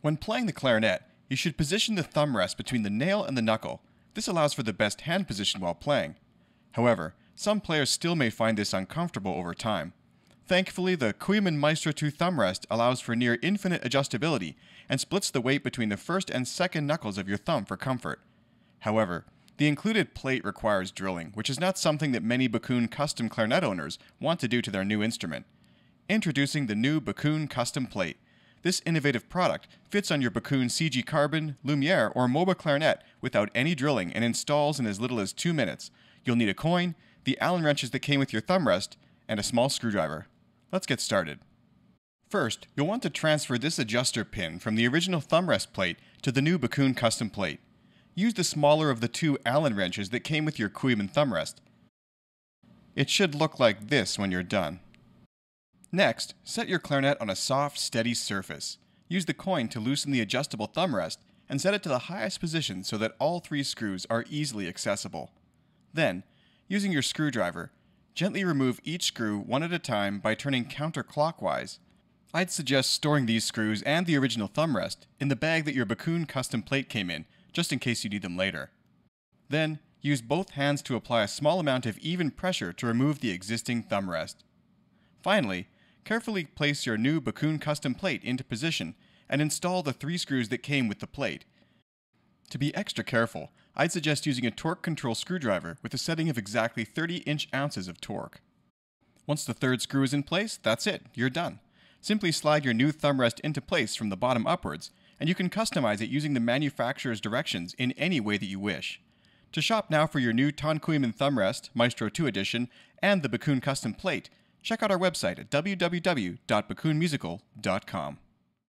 When playing the clarinet, you should position the thumb rest between the nail and the knuckle. This allows for the best hand position while playing. However, some players still may find this uncomfortable over time. Thankfully, the Kuyman Maestro 2 thumb rest allows for near infinite adjustability and splits the weight between the first and second knuckles of your thumb for comfort. However, the included plate requires drilling, which is not something that many Bakun custom clarinet owners want to do to their new instrument. Introducing the new Bakun Custom Plate, this innovative product fits on your Bakun CG Carbon, Lumiere, or MOBA clarinet without any drilling and installs in as little as two minutes. You'll need a coin, the Allen wrenches that came with your thumb rest, and a small screwdriver. Let's get started. First, you'll want to transfer this adjuster pin from the original thumb rest plate to the new Bakun custom plate. Use the smaller of the two Allen wrenches that came with your Kuiman thumb rest. It should look like this when you're done. Next, set your clarinet on a soft, steady surface. Use the coin to loosen the adjustable thumb rest and set it to the highest position so that all three screws are easily accessible. Then, using your screwdriver, gently remove each screw one at a time by turning counterclockwise. I'd suggest storing these screws and the original thumb rest in the bag that your Bakun custom plate came in, just in case you need them later. Then, use both hands to apply a small amount of even pressure to remove the existing thumb rest. Finally, Carefully place your new Bakun custom plate into position and install the three screws that came with the plate. To be extra careful, I'd suggest using a torque control screwdriver with a setting of exactly 30 inch ounces of torque. Once the third screw is in place, that's it, you're done. Simply slide your new thumb rest into place from the bottom upwards, and you can customize it using the manufacturer's directions in any way that you wish. To shop now for your new Tonkuiman thumb rest, Maestro 2 edition, and the Bakun custom plate, check out our website at www.bakunmusical.com.